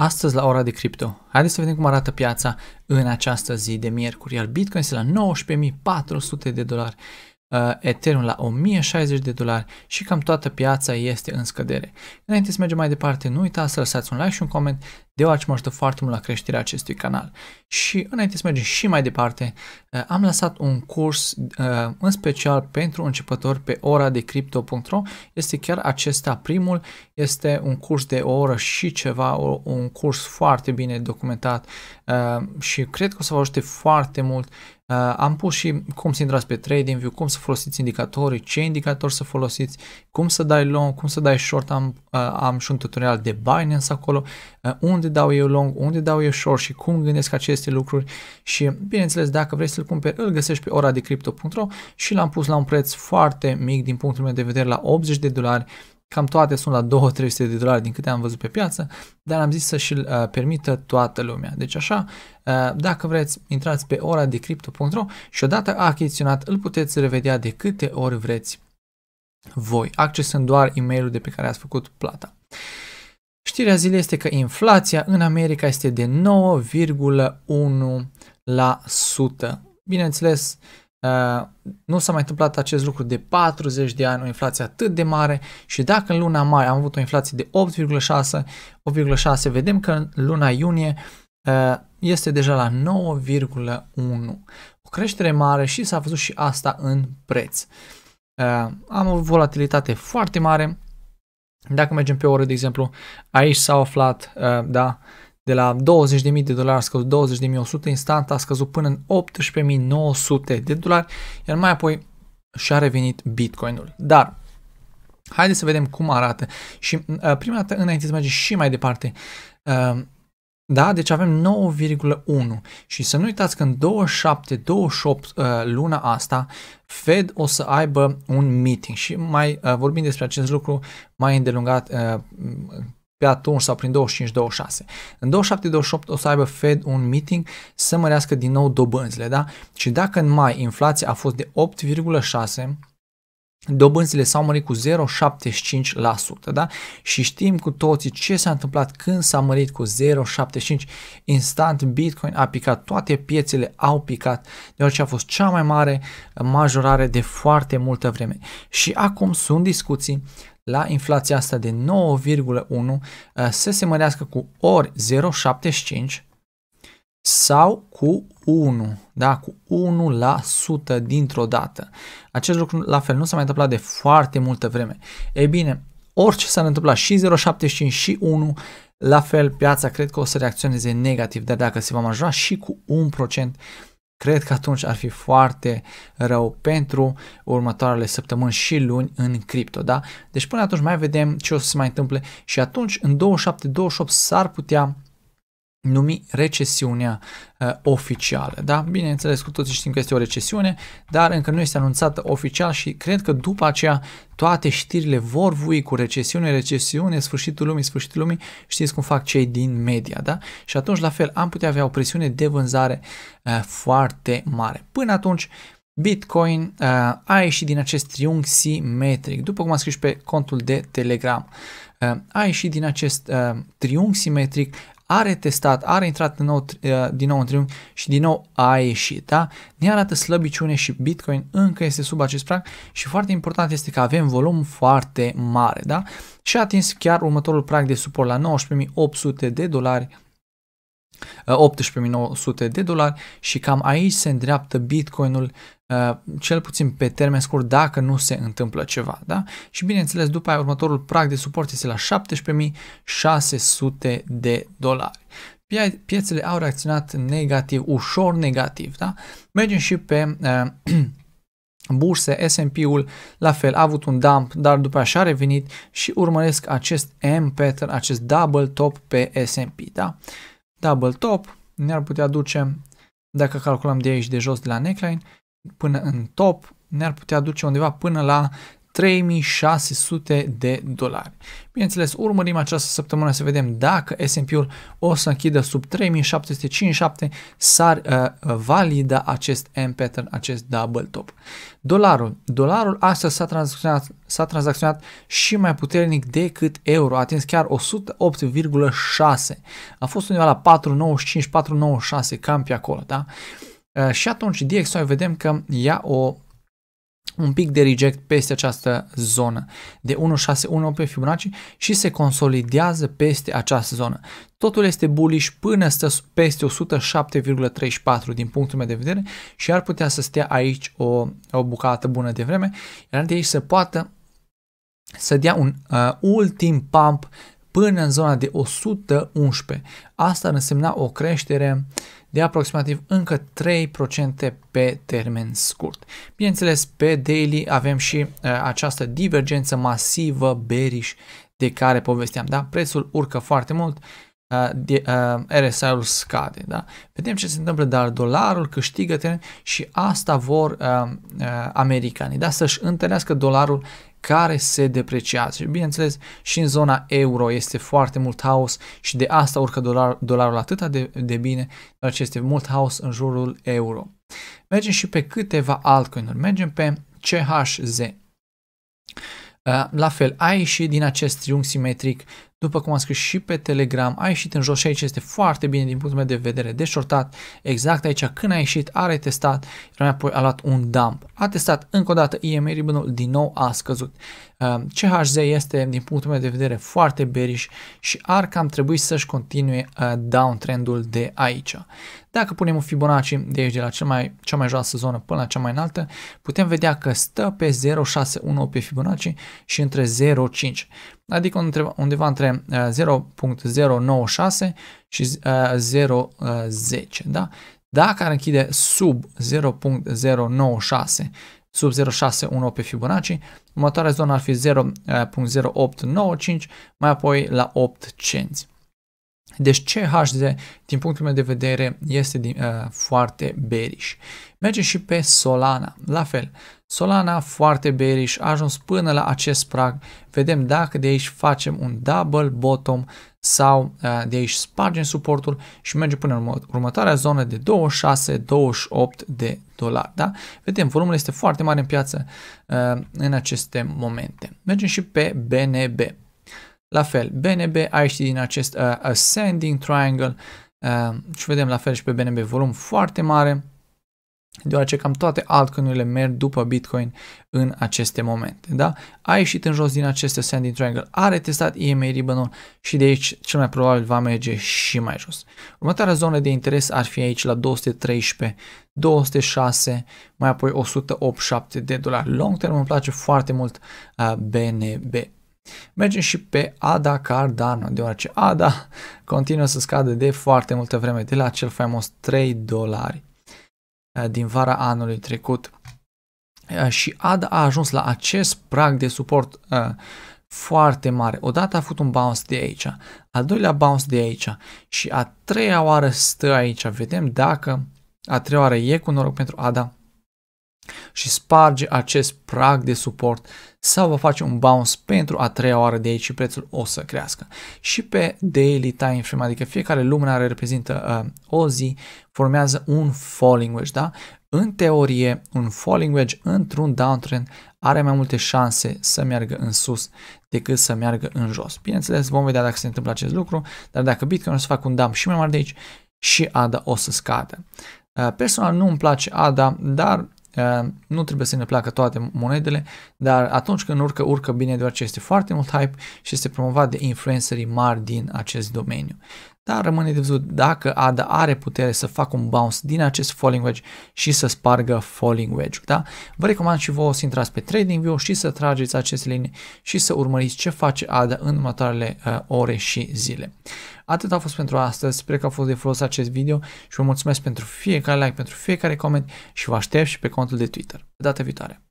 Astăzi la ora de cripto, haideți să vedem cum arată piața în această zi de miercuri, iar Bitcoin este la 19.400 de dolari, uh, Ethereum la 1060 de dolari și cam toată piața este în scădere. Înainte să mergem mai departe, nu uitați să lăsați un like și un coment, deoarece mă ajută foarte mult la creșterea acestui canal. Și înainte să mergem și mai departe, eh, am lăsat un curs eh, în special pentru începători pe ora de crypto.ro. Este chiar acesta primul, este un curs de o oră și ceva, un curs foarte bine documentat eh, și cred că o să vă ajute foarte mult Uh, am pus și cum să intrați pe TradingView, cum să folosiți indicatorii, ce indicatori să folosiți, cum să dai long, cum să dai short, am, uh, am și un tutorial de Binance acolo, uh, unde unde dau eu long, unde dau eu short și cum gândesc aceste lucruri și bineînțeles dacă vrei să-l cumperi îl găsești pe ora de crypto.ro și l-am pus la un preț foarte mic din punctul meu de vedere la 80 de dolari Cam toate sunt la 2-300 de dolari din câte am văzut pe piață, dar am zis să și-l uh, permită toată lumea. Deci așa, uh, dacă vreți, intrați pe ora de crypto.ro și odată achiziționat îl puteți revedea de câte ori vreți voi, accesând doar e-mailul de pe care ați făcut plata. Știrea zilei este că inflația în America este de 9,1%. Bineînțeles, uh, nu s-a mai întâmplat acest lucru de 40 de ani, o inflație atât de mare și dacă în luna mai am avut o inflație de 8,6, 8,6 vedem că în luna iunie uh, este deja la 9,1. O creștere mare și s-a văzut și asta în preț. Uh, am o volatilitate foarte mare, dacă mergem pe oră, de exemplu, aici s-a aflat, uh, da, de la 20.000 de dolari a scăzut 20.100, instant a scăzut până în 18.900 de dolari, iar mai apoi și-a revenit Bitcoinul. Dar Haideți să vedem cum arată și uh, prima dată înainte să mergem și mai departe. Uh, da? Deci avem 9,1 și să nu uitați că în 27-28 uh, luna asta Fed o să aibă un meeting și mai uh, vorbim despre acest lucru mai îndelungat uh, pe atunci sau prin 25-26. În 27-28 o să aibă Fed un meeting să mărească din nou dobânzile, da? Și dacă în mai inflația a fost de dobânzile s-au mărit cu 0,75%, da? Și știm cu toții ce s-a întâmplat când s-a mărit cu 0,75%. Instant Bitcoin a picat, toate piețele au picat, deoarece a fost cea mai mare majorare de foarte multă vreme. Și acum sunt discuții la inflația asta de 9,1 uh, să se mărească cu ori 0,75 sau cu 1, da, cu 1% dintr-o dată. Acest lucru la fel nu s-a mai întâmplat de foarte multă vreme. Ei bine, orice s a întâmplat și 0,75 și 1, la fel piața cred că o să reacționeze negativ, dar dacă se va majora și cu 1%, cred că atunci ar fi foarte rău pentru următoarele săptămâni și luni în cripto, da? Deci până atunci mai vedem ce o să se mai întâmple și atunci în 27-28 s-ar putea numi recesiunea uh, oficială. Da? Bineînțeles, cu toții știm că este o recesiune, dar încă nu este anunțată oficial și cred că după aceea toate știrile vor vui cu recesiune, recesiune, sfârșitul lumii, sfârșitul lumii, știți cum fac cei din media, da? Și atunci, la fel, am putea avea o presiune de vânzare uh, foarte mare. Până atunci, Bitcoin uh, a ieșit din acest triunghi simetric, după cum am scris pe contul de Telegram. Uh, a ieșit din acest uh, triunghi simetric, a retestat, a intrat din nou, uh, din nou în triunghi și din nou a ieșit. Da? Ne arată slăbiciune și Bitcoin încă este sub acest prag și foarte important este că avem volum foarte mare. Da? Și a atins chiar următorul prag de suport la 19.800 de dolari 18.900 de dolari și cam aici se îndreaptă Bitcoinul uh, cel puțin pe termen scurt dacă nu se întâmplă ceva, da? Și bineînțeles, după aia următorul prag de suport este la 17.600 de dolari. Piețele au reacționat negativ, ușor negativ, da? Mergem și pe uh, burse, S&P-ul la fel a avut un dump, dar după așa a revenit și urmăresc acest M pattern, acest double top pe S&P, da? Uh, double top ne-ar putea duce, dacă calculăm de aici de jos de la neckline, până în top, ne-ar putea duce undeva până la 3600 de dolari. Bineînțeles, urmărim această săptămână să vedem dacă S&P-ul o să închidă sub 3757, s-ar uh, valida acest M-pattern, acest double top. Dolarul. Dolarul astăzi s-a tranzacționat, s-a tranzacționat și mai puternic decât euro, a atins chiar 108,6. A fost undeva la 4,95, 4,96, cam pe acolo, da? Uh, și atunci DXY vedem că ia o un pic de reject peste această zonă de 1.6.1 pe Fibonacci și se consolidează peste această zonă. Totul este bullish până stă peste 107,34 din punctul meu de vedere și ar putea să stea aici o, o bucată bună de vreme, iar de aici să poată să dea un uh, ultim pump până în zona de 111. Asta ar însemna o creștere uh, de aproximativ încă 3% pe termen scurt. Bineînțeles, pe daily avem și uh, această divergență masivă bearish de care povesteam, da? Prețul urcă foarte mult, uh, uh, RSI-ul scade. Da? Vedem ce se întâmplă, dar dolarul câștigă teren și asta vor uh, uh, americanii, da? să-și întărească dolarul care se depreciază. Și bineînțeles, și în zona euro este foarte mult haos și de asta urcă dolar, dolarul atât de, de bine, dar este mult haos în jurul euro. Mergem și pe câteva altcoin-uri. Mergem pe CHZ. La fel, ai și din acest triunghi simetric după cum am scris și pe Telegram, a ieșit în jos și aici este foarte bine din punctul meu de vedere shortat, Exact aici când a ieșit, a retestat, iar apoi a luat un dump. A testat încă o dată EMA ribbonul, din nou a scăzut. Ehm, CHZ este din punctul meu de vedere foarte bearish și ar cam trebui să-și continue uh, downtrendul de aici. Dacă punem un Fibonacci de aici de la cel mai, cea mai joasă zonă până la cea mai înaltă, putem vedea că stă pe 0,61 pe Fibonacci și între 0,5 adică undeva între 0.096 uh, și 0.10. Uh, uh, da? Dacă ar închide sub 0.096, sub 0.618 pe Fibonacci, următoarea zonă ar fi 0.0895, mai apoi la 8 cenți. Deci CHZ, din punctul meu de vedere, este din, uh, foarte bearish. Mergem și pe Solana. La fel, Solana foarte bearish, a ajuns până la acest prag. Vedem dacă de aici facem un double bottom sau uh, de aici spargem suportul și mergem până în urmă următoarea zonă de 26-28 de dolari. Da? Vedem, volumul este foarte mare în piață uh, în aceste momente. Mergem și pe BNB. La fel, BNB, aici din acest uh, ascending triangle uh, și vedem la fel și pe BNB volum foarte mare, deoarece cam toate altcoinurile merg după Bitcoin în aceste momente. Da? A ieșit în jos din acest ascending triangle, a retestat EMA Ribbon și de aici cel mai probabil va merge și mai jos. Următoarea zonă de interes ar fi aici la 213, 206, mai apoi 108,7 de dolari. Long term îmi place foarte mult uh, BNB. Mergem și pe ADA Cardano, deoarece ADA continuă să scadă de foarte multă vreme, de la cel faimos 3 dolari eh, din vara anului trecut. Eh, și ADA a ajuns la acest prag de suport eh, foarte mare. Odată a făcut un bounce de aici, al doilea bounce de aici și a treia oară stă aici. Vedem dacă a treia oară e cu noroc pentru ADA și sparge acest prag de suport sau va face un bounce pentru a treia oară de aici și prețul o să crească. Și pe daily time frame, adică fiecare lumânare reprezintă uh, o zi, formează un falling wedge, da? În teorie, un falling wedge într-un downtrend are mai multe șanse să meargă în sus decât să meargă în jos. Bineînțeles, vom vedea dacă se întâmplă acest lucru, dar dacă Bitcoin o să facă un dump și mai mare de aici și ADA o să scadă. Uh, personal nu îmi place ADA, dar nu trebuie să ne placă toate monedele, dar atunci când urcă, urcă bine deoarece este foarte mult hype și este promovat de influencerii mari din acest domeniu. Dar rămâne de văzut dacă ADA are putere să facă un bounce din acest falling wedge și să spargă falling wedge-ul. Da? Vă recomand și vouă să intrați pe TradingView și să trageți aceste linii și să urmăriți ce face ADA în următoarele uh, ore și zile. Atât a fost pentru astăzi, sper că a fost de folos acest video și vă mulțumesc pentru fiecare like, pentru fiecare coment și vă aștept și pe contul de Twitter. Data viitoare!